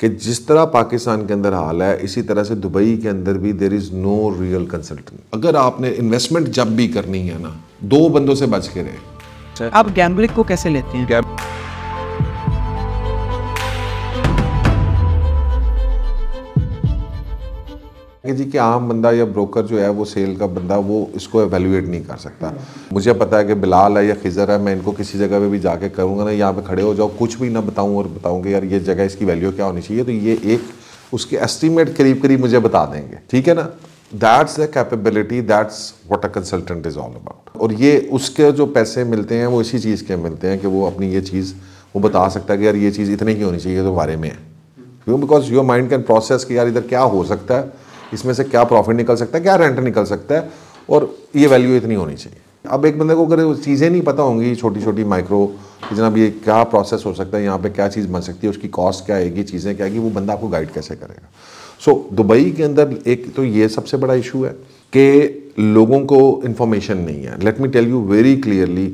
कि जिस तरह पाकिस्तान के अंदर हाल है इसी तरह से दुबई के अंदर भी there is no real consultant अगर आपने इन्वेस्टमेंट जब भी करनी है ना दो बंदों से बच के रहे आप गैम्बलिक को कैसे लेते हैं कि आम बंदा या ब्रोकर जो है वो सेल का बंदा वो इसको एवेल्यूएट नहीं कर सकता मुझे पता है कि बिलाल है या खिजर है मैं इनको किसी जगह पे भी जाके करूँगा ना यहाँ पे खड़े हो जाओ कुछ भी ना बताऊँ और बताऊँ यार ये जगह इसकी वैल्यू क्या होनी चाहिए तो ये एक उसके एस्टिमेट करीब करीब मुझे बता देंगे ठीक है ना that's the capability that's what a consultant is all about और ये उसके जो पैसे मिलते हैं वो इसी चीज़ के मिलते हैं कि वो अपनी ये चीज़ वो बता सकता है कि यार ये चीज़ इतने की होनी चाहिए तुम्हारे तो में क्यों because your mind can process कि यार इधर क्या हो सकता है इसमें से क्या प्रॉफिट निकल सकता है क्या रेंट निकल सकता है और ये वैल्यू इतनी होनी चाहिए अब एक बंदे को अगर चीज़ें नहीं पता होंगी छोटी छोटी माइक्रो जितना जनाब ये क्या प्रोसेस हो सकता है यहाँ पे क्या चीज़ बन सकती है उसकी कॉस्ट क्या आएगी चीज़ें क्या आएगी वो बंदा आपको गाइड कैसे करेगा सो so, दुबई के अंदर एक तो ये सबसे बड़ा इशू है कि लोगों को इन्फॉर्मेशन नहीं है let me tell you very clearly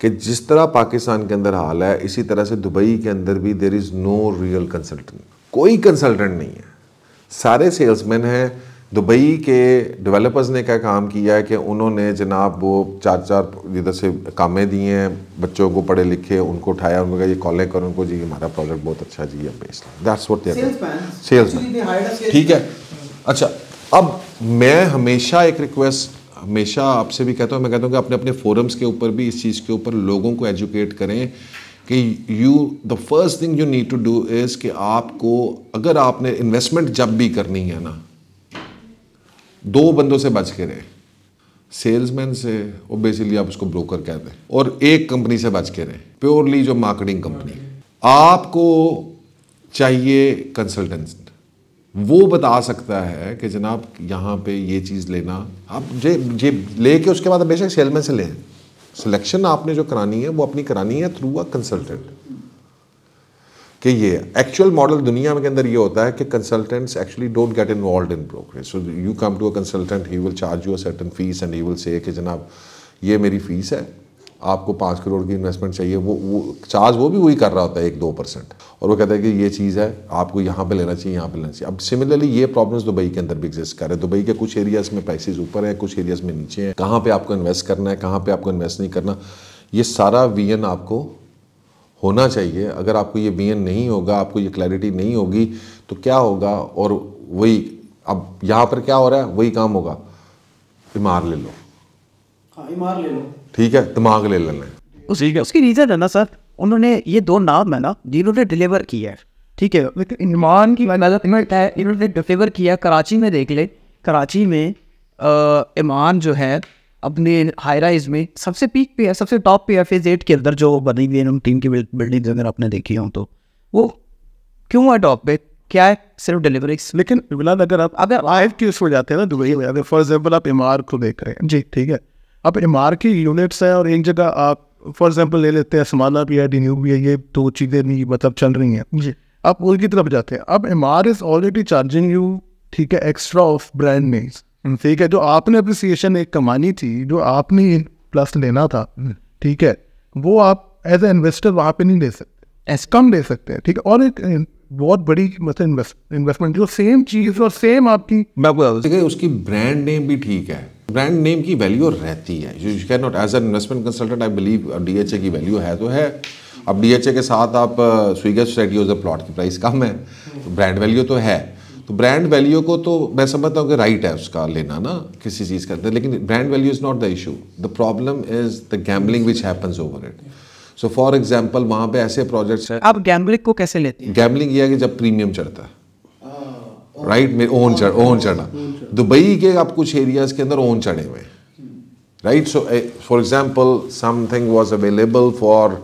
कि जिस तरह पाकिस्तान के अंदर हाल है इसी तरह से दुबई के अंदर भी there is no real consultant कोई कंसल्टेंट नहीं है सारे सेल्समैन हैं दुबई के डेवलपर्स ने क्या काम किया है कि उन्होंने जनाब वो चार चार इधर से कामें दिए हैं बच्चों को पढ़े लिखे उनको उठाया उनको कहा ये कॉलें करो उनको जी हमारा प्रोजेक्ट बहुत अच्छा जी है दैट्स व्हाट सेल्समैन ठीक है अच्छा अब मैं हमेशा एक रिक्वेस्ट हमेशा आपसे भी कहता हूँ मैं कहता हूँ कि अपने अपने फोरम्स के ऊपर भी इस चीज़ के ऊपर लोगों को एजुकेट करें कि you the first thing you need to do is कि आपको अगर आपने इन्वेस्टमेंट जब भी करनी है ना दो बंदों से बच के रहे सेल्समैन से और बेसिकली आप उसको ब्रोकर कह दें और एक कंपनी से बच के रहे प्योरली जो मार्केटिंग कंपनी आपको चाहिए कंसल्टेंट वो बता सकता है कि जनाब यहाँ पे ये चीज़ लेना आप जे जे लेके उसके बाद बेशक सेलमैन से लें सिलेक्शन आपने जो करानी है वो अपनी करानी है थ्रू अ कंसल्टेंट कि ये एक्चुअल मॉडल दुनिया में के अंदर ये होता है कि consultants actually don't get involve in brokerage so you come to a consultant he will charge you a certain fee and he will say कि जनाब ये मेरी फीस है आपको पाँच करोड़ की इन्वेस्टमेंट चाहिए वो वो चार्ज वो भी वही कर रहा होता है एक दो परसेंट और वो कहता है कि ये चीज़ है आपको यहाँ पे लेना चाहिए यहाँ पे लेना चाहिए अब सिमिलरली ये प्रॉब्लम्स दुबई के अंदर भी एग्जिस्ट कर रहे हैं दुबई के कुछ एरियाज़ में पैसेज ऊपर हैं कुछ एरियाज़ में नीचे हैं कहाँ पर आपको इन्वेस्ट करना है कहाँ पर आपको इन्वेस्ट नहीं करना ये सारा वी आपको होना चाहिए अगर आपको ये वी नहीं होगा आपको ये क्लैरिटी नहीं होगी तो क्या होगा और वही अब यहाँ पर क्या हो रहा है वही काम होगा बीमार ले लो हाँ, ठीक है दिमाग ले लेना उसी का उसकी रीज़न है ना सर उन्होंने ये दो नाम है ना जिन्होंने डिलीवर किया है ठीक है विद ईमान की इन्होंने डिलीवर किया कराची में देख ले कराची में ईमान जो है अपने हाई राइज में सबसे पीक पे है सबसे टॉप पे है फेज एट के अंदर जो बनी हुई है टीम की बिल्डिंग अगर आपने देखी हो तो वो क्यों है टॉप पे क्या है सिर्फ डिलीवरी लेकिन अगर आप अगर लाइव क्यूज हो जाते हैं ना दुबई में अगर फॉर एग्जाम्पल आप इमार को देख रहे हैं जी ठीक है अब एम की यूनिट्स हैं और एक जगह आप फॉर एग्जाम्पल ले लेते हैं समाला भी है डी भी है ये दो चीज़ें नहीं मतलब चल रही हैं जी आप उनकी तरफ जाते हैं अब Emaar is already charging you ठीक है एक्स्ट्रा ऑफ ब्रांड नेम्स ठीक है जो आपने अप्रिसिएशन एक कमानी थी जो आपने प्लस लेना था हम्म। ठीक है वो आप एज ए इन्वेस्टर वहाँ पे नहीं ले सकते एस कम ले सकते हैं ठीक है और एक बहुत बड़ी मतलब इन्वेस्टमेंट जो सेम चीज़ और सेम आपकी मैं उसकी ब्रांड नेम भी ठीक है ब्रांड नेम की वैल्यू रहती है you can not as an investment consultant I believe D H A की वैल्यू है तो है अब डी एच ए के साथ आप स्विगेस्ट सोसाइटी ऑफ द प्लॉट की प्राइस कम है तो ब्रांड वैल्यू तो है तो ब्रांड वैल्यू को तो मैं समझता हूँ कि राइट है उसका लेना ना किसी चीज़ का लेकिन brand value is not the issue the problem is the gambling which happens over it so for example वहाँ पे ऐसे प्रोजेक्ट्स हैं आप गैम्बलिंग को कैसे लेते हैं गैम्बलिंग यह है कि जब प्रीमियम चढ़ता है राइट मेरे ओन चढ़ ओन चढ़ना दुबई के आप कुछ एरियाज के अंदर ओन चढ़े हुए right so for example something was available for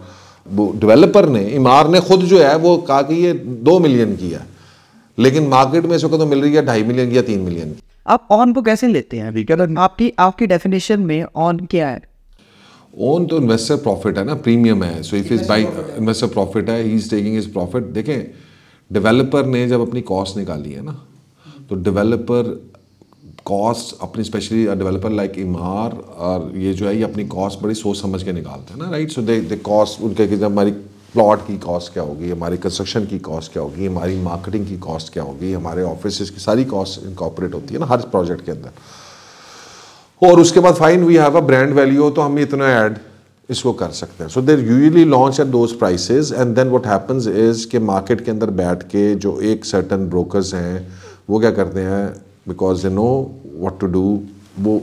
developer ने इमार ने खुद जो है वो कहा कि ये दो मिलियन की है लेकिन मार्केट में इस वक्त तो मिल रही है ढाई मिलियन की या तीन मिलियन की आप ऑन को कैसे लेते हैं अभी आपकी आपकी डेफिनेशन में ऑन क्या है ओन तो इन्वेस्टर प्रॉफिट है ना प्रीमियम है so if is buy investor profit है he is taking is profit देखें डेवलपर ने जब अपनी कॉस्ट निकाली है ना तो डेवलपर कॉस्ट अपनी स्पेशली डेवलपर लाइक इमार और ये जो है ये अपनी कॉस्ट बड़ी सोच समझ के निकालते हैं ना राइट सो दे दे कॉस्ट उनके कि हमारी प्लॉट की कॉस्ट क्या होगी हमारी कंस्ट्रक्शन की कॉस्ट क्या होगी हमारी मार्केटिंग की कॉस्ट क्या होगी हमारे ऑफिस की सारी कॉस्ट इनकॉपरेट होती है ना हर प्रोजेक्ट के अंदर और उसके बाद fine we have a brand value हो तो हम इतना ऐड इसको कर सकते हैं so there usually launch at those price and then what happens is के मार्केट के अंदर बैठ के जो एक सर्टन ब्रोकर्स हैं वो क्या करते हैं because they know what to do वो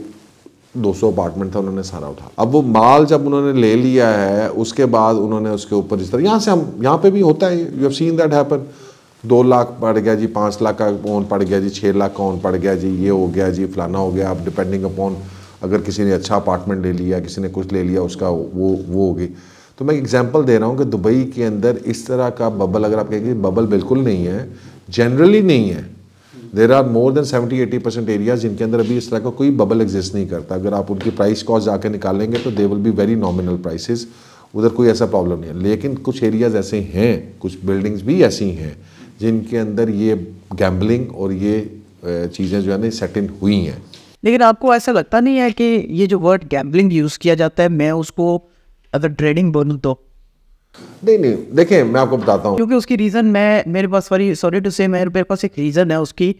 200 अपार्टमेंट था उन्होंने सारा उठा अब वो माल जब उन्होंने ले लिया है उसके बाद उन्होंने उसके ऊपर जिस तरह यहाँ से हम यहाँ पे भी होता है you have seen that happen दो लाख पड़ गया जी पाँच लाख का ओन पड़ गया जी छः लाख का ओन पड़ गया जी ये हो गया जी फलाना हो गया अब डिपेंडिंग अपॉन अगर किसी ने अच्छा अपार्टमेंट ले लिया किसी ने कुछ ले लिया उसका वो वो होगी तो मैं एग्जाम्पल दे रहा हूँ कि दुबई के अंदर इस तरह का बबल अगर आप कहेंगे बबल बिल्कुल नहीं है जनरली नहीं है there are more than seventy eighty percent areas जिनके अंदर अभी इस तरह का कोई बबल एग्जिस्ट नहीं करता अगर आप उनकी प्राइस कॉस्ट जाकर निकालेंगे तो they will be very nominal prices उधर कोई ऐसा प्रॉब्लम नहीं है लेकिन कुछ एरियाज ऐसे हैं कुछ बिल्डिंग्स भी ऐसी हैं जिनके अंदर ये गैम्बलिंग और ये चीज़ें जो है ना सेट इन हुई हैं लेकिन आपको ऐसा लगता नहीं है कि ये जो वर्ड गैम्बलिंग यूज़ किया जाता है मैं उसको अगर ट्रेडिंग बोलूँ तो नहीं नहीं देखें मैं आपको बताता हूँ क्योंकि उसकी रीज़न मैं मेरे पास सॉरी सॉरी टू से मेरे पास एक रीज़न है उसकी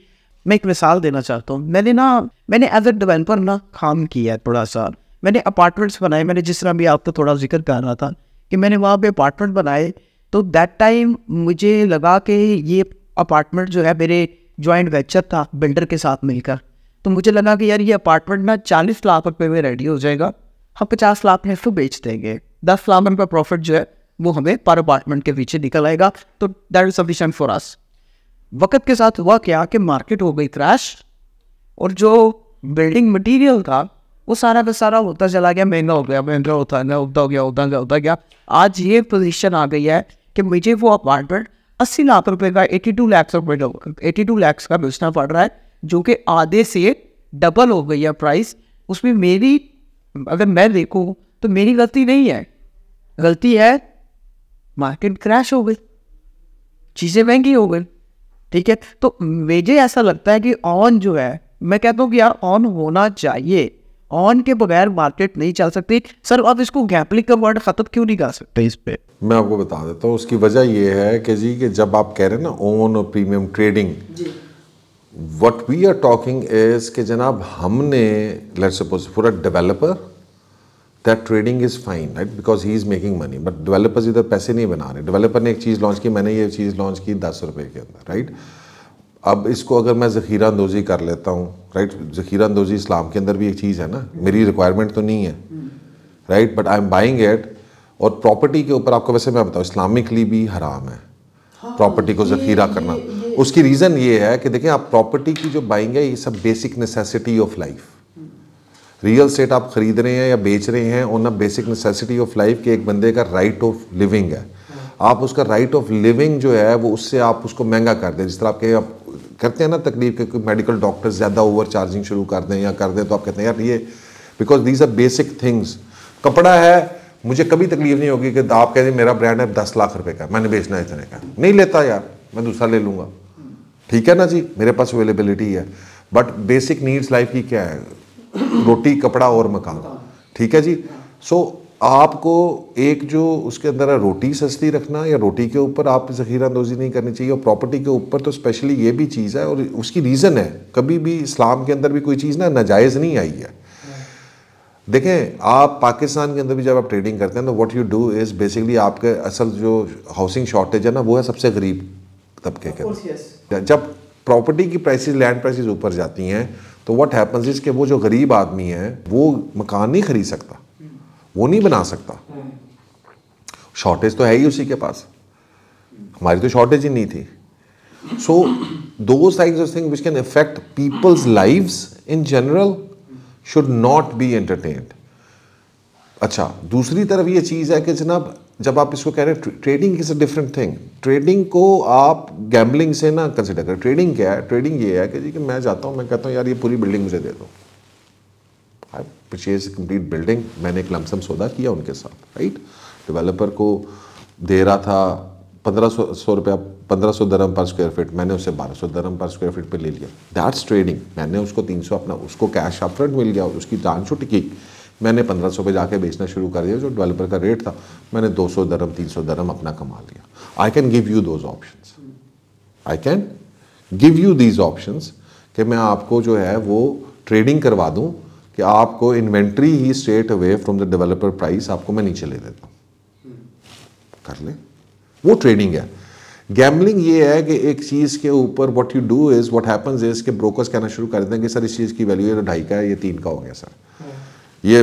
मैं एक मिसाल देना चाहता हूँ मैंने ना मैंने एज ए डिवेलपर ना काम किया है थोड़ा सा मैंने अपार्टमेंट्स बनाए मैंने जिस तरह भी आपका थोड़ा जिक्र कर रहा था कि मैंने वहाँ पे अपार्टमेंट बनाए तो दैट टाइम मुझे लगा कि ये अपार्टमेंट जो है मेरे जॉइंट वेंचर था बिल्डर के साथ मिलकर तो मुझे लगा कि यार ये अपार्टमेंट ना चालीस लाख रुपये में रेडी हो जाएगा हम पचास लाख में इसको बेच देंगे दस लाख रुपये प्रॉफिट जो है वो हमें पर अपार्टमेंट के पीछे निकल आएगा तो that is sufficient for us वक्त के साथ हुआ क्या कि मार्केट हो गई क्रैश और जो बिल्डिंग मटेरियल था वो सारा का सारा होता चला गया महंगा हो गया महंगा होता गया हो गया उदा गया उदा गया आज ये पोजीशन आ गई है कि मुझे वो अपार्टमेंट अस्सी लाख रुपए का एटी टू लैक्स रुपये एटी टू लैक्स का बेचना पड़ रहा है जो कि आधे से डबल हो गई है प्राइस उसमें मेरी अगर मैं देखूँ तो मेरी गलती नहीं है गलती है मार्केट क्रैश हो गई चीज़ें महंगी हो गई ठीक है तो मुझे ऐसा लगता है कि ऑन जो है मैं कहता हूँ कि यार ऑन होना चाहिए ऑन के बगैर मार्केट नहीं चल सकती सर आप इसको गैम्पलिंग का वर्ड ख़त्म क्यों नहीं कर सकते इस पर मैं आपको बता देता हूँ उसकी वजह यह है कि जी कि जब आप कह रहे हैं ना ऑन और प्रीमियम ट्रेडिंग जी what we are talking is के जनाब हमने let suppose for a developer that trading is fine right because he is making money but developers इधर पैसे नहीं बना रहे डेवलपर ने एक चीज़ लॉन्च की मैंने ये चीज़ लॉन्च की दस रुपये के अंदर राइट अब इसको अगर मैं ज़खीरा अंदोज़ी कर लेता हूँ राइट ज़खीरा अंदोज़ी इस्लाम के अंदर भी एक चीज़ है ना मेरी रिक्वायरमेंट तो नहीं है right but I am buying it और प्रॉपर्टी के ऊपर आपको वैसे मैं बताऊँ इस्लामिकली भी हराम है प्रॉपर्टी हाँ, को ज़खीरा करना उसकी रीज़न ये है कि देखें आप प्रॉपर्टी की जो बाइंग है ये सब basic necessity of life real estate आप ख़रीद रहे हैं या बेच रहे हैं on basic necessity of life के एक बंदे का राइट ऑफ लिविंग है आप उसका राइट ऑफ लिविंग जो है वो उससे आप उसको महंगा कर दें जिस तरह आप आप करते हैं ना तकलीफ के कोई मेडिकल डॉक्टर ज़्यादा ओवर चार्जिंग शुरू कर दें या कर दें तो आप कहते हैं यार ये because these are basic things कपड़ा है मुझे कभी तकलीफ नहीं होगी कि आप कह रहे मेरा ब्रांड है दस लाख रुपए का मैंने बेचना है इतने का नहीं लेता यार मैं दूसरा ले लूँगा ठीक है ना जी मेरे पास अवेलेबिलिटी है बट बेसिक नीड्स लाइफ की क्या है रोटी कपड़ा और मकान ठीक है जी सो so, आपको एक जो उसके अंदर रोटी सस्ती रखना या रोटी के ऊपर आप जखीरा अंदोजी नहीं करनी चाहिए और प्रॉपर्टी के ऊपर तो स्पेशली ये भी चीज़ है और उसकी रीज़न है कभी भी इस्लाम के अंदर भी कोई चीज़ ना नाजायज़ नहीं आई है देखें आप पाकिस्तान के अंदर भी जब आप ट्रेडिंग करते हैं तो what you do is basically आपके असल जो हाउसिंग शॉर्टेज है ना वो है सबसे गरीब तबके के अंदर जब प्रॉपर्टी की प्राइसेस लैंड प्राइसेस ऊपर जाती हैं तो व्हाट हैपन्स इज के वो जो गरीब आदमी है वो मकान नहीं खरीद सकता वो नहीं बना सकता शॉर्टेज तो है ही उसी के पास हमारी तो शॉर्टेज ही नहीं थी so those side of thing which can affect people's life in general should not be entertained अच्छा दूसरी तरफ ये चीज़ है कि जनाब जब आप इसको कह रहे हैं trading is a different thing trading को आप गैम्बलिंग से ना कंसिडर करें ट्रेडिंग क्या है ट्रेडिंग ये है कि जी कि मैं जाता हूँ मैं कहता हूँ यार ये पूरी बिल्डिंग मुझे दे दो आई परचेज कंप्लीट बिल्डिंग मैंने एक लमसम सौदा किया उनके साथ राइट डेवलपर को दे रहा था पंद्रह सौ सौ रुपया पंद्रह सौ दरम पर स्क्वायर फीट मैंने उसे बारह सौ दरम पर स्क्वायर फीट पर ले लिया दैट्स ट्रेडिंग मैंने उसको तीन सौ अपना उसको कैश अपफ्रंट मिल गया उसकी जान छुट की मैंने पंद्रह सौ पर जाके बेचना शुरू कर दिया जो डेवलपर का रेट था मैंने दो सौ दरम तीन सौ दरम अपना कमा लिया I can give you those option I can give you these option कि मैं आपको जो है वो ट्रेडिंग करवा दूँ कि आपको इन्वेंट्री ही straight away from the developer price आपको मैं नीचे ले देता हूँ कर ले वो ट्रेडिंग है गैमलिंग ये है कि एक चीज़ के ऊपर what you do is what happens is के ब्रोकर्स कहना शुरू कर देते हैं कि सर इस चीज़ की वैल्यू ये ढाई का है ये तीन का हो गया सर हाँ। ये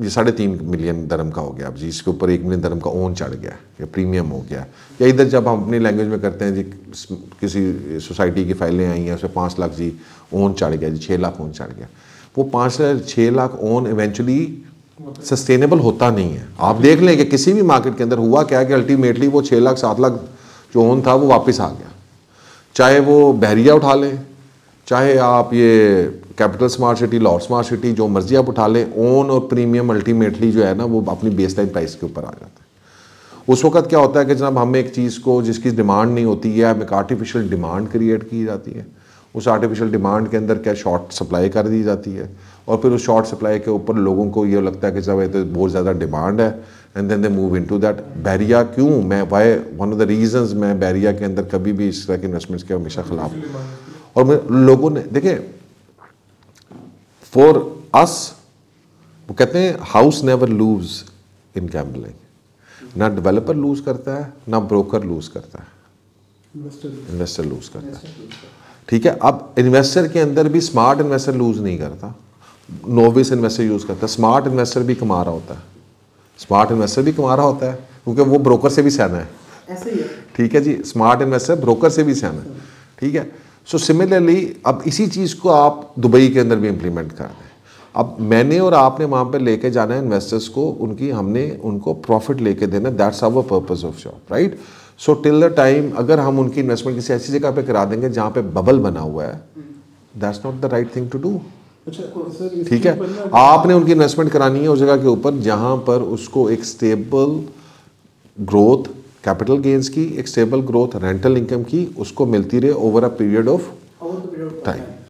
ये साढ़े तीन मिलियन धर्म का हो गया अब जी इसके ऊपर एक मिलियन धर्म का ओन चढ़ गया या प्रीमियम हो गया या इधर जब हम अपनी लैंग्वेज में करते हैं जी किसी सोसाइटी की फाइलें आई हैं उसमें पाँच लाख जी ओन चढ़ गया जी छः लाख ओन चढ़ गया वो पाँच लाख छः लाख ओन इवेंचुअली सस्टेनेबल होता नहीं है आप देख लें कि किसी भी मार्केट के अंदर हुआ क्या कि अल्टीमेटली वो छः लाख सात लाख जो ओन था वो वापस आ गया चाहे वो बहरिया उठा लें चाहे आप ये capital smart city lord smart city जो मर्जी आप उठा लें ओन और प्रीमियम अल्टीमेटली जो है ना वो अपनी बेस लाइन प्राइस के ऊपर आ जाते हैं उस वक्त क्या होता है कि जनाब हमें एक चीज़ को जिसकी डिमांड नहीं होती है हम एक आर्टिफिशियल डिमांड क्रिएट की जाती है उस आर्टिफिशियल डिमांड के अंदर क्या शॉर्ट सप्लाई कर दी जाती है और फिर उस शॉर्ट सप्लाई के ऊपर लोगों को ये लगता है कि जब तो बहुत ज़्यादा डिमांड है and then they move in to that Bahria क्यों मैं why one of the reasons मैं बैरिया के अंदर कभी भी इस तरह के इन्वेस्टमेंट्स के हमेशा खिलाफ और लोगों ने देखें फॉर अस वो कहते हैं house never lose in gambling ना डेवलपर लूज करता है ना ब्रोकर लूज करता है इन्वेस्टर लूज करता है ठीक है अब इन्वेस्टर के अंदर भी स्मार्ट इन्वेस्टर लूज नहीं करता नोविस इन्वेस्टर यूज़ करता है स्मार्ट इन्वेस्टर भी कमा रहा होता है स्मार्ट इन्वेस्टर भी कमा रहा होता है क्योंकि वो ब्रोकर से भी सहना है ठीक है जी स्मार्ट इन्वेस्टर ब्रोकर से भी सहना है ठीक है सो सिमिलरली अब इसी चीज़ को आप दुबई के अंदर भी इम्प्लीमेंट कर हैं अब मैंने और आपने वहाँ पर लेके जाना है इन्वेस्टर्स को उनकी हमने उनको प्रॉफिट लेके देना that's our purpose of job right so till the time अगर हम उनकी इन्वेस्टमेंट किसी ऐसी जगह पे करा देंगे जहाँ पे बबल बना हुआ है that's not the right thing to do ठीक है आपने उनकी इन्वेस्टमेंट करानी है उस जगह के ऊपर जहाँ पर उसको एक स्टेबल ग्रोथ कैपिटल गेंस की एक स्टेबल ग्रोथ रेंटल इनकम की उसको मिलती रहे over a period of time